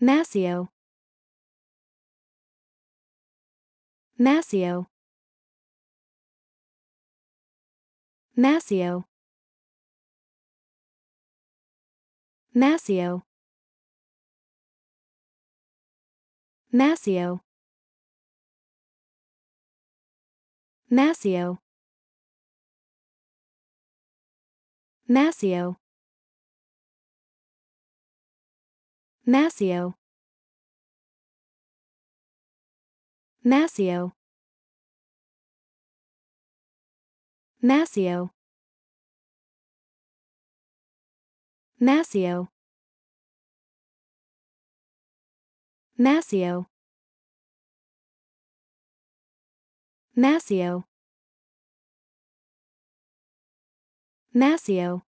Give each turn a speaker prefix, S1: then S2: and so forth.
S1: Masio Masio Masio Masio Masio Masio Masio Masio Masio Masio Masio Masio Masio Masio